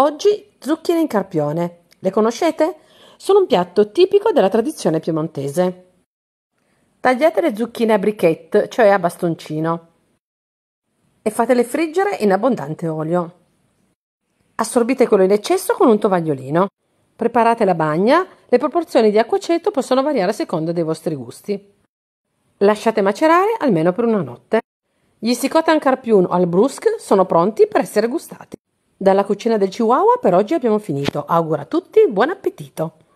Oggi zucchine in carpione. Le conoscete? Sono un piatto tipico della tradizione piemontese. Tagliate le zucchine a briquette, cioè a bastoncino, e fatele friggere in abbondante olio. Assorbite quello in eccesso con un tovagliolino. Preparate la bagna, le proporzioni di acqua acquaceto possono variare a seconda dei vostri gusti. Lasciate macerare almeno per una notte. Gli sicotan o al brusque sono pronti per essere gustati. Dalla cucina del Chihuahua per oggi abbiamo finito. Auguro a tutti buon appetito!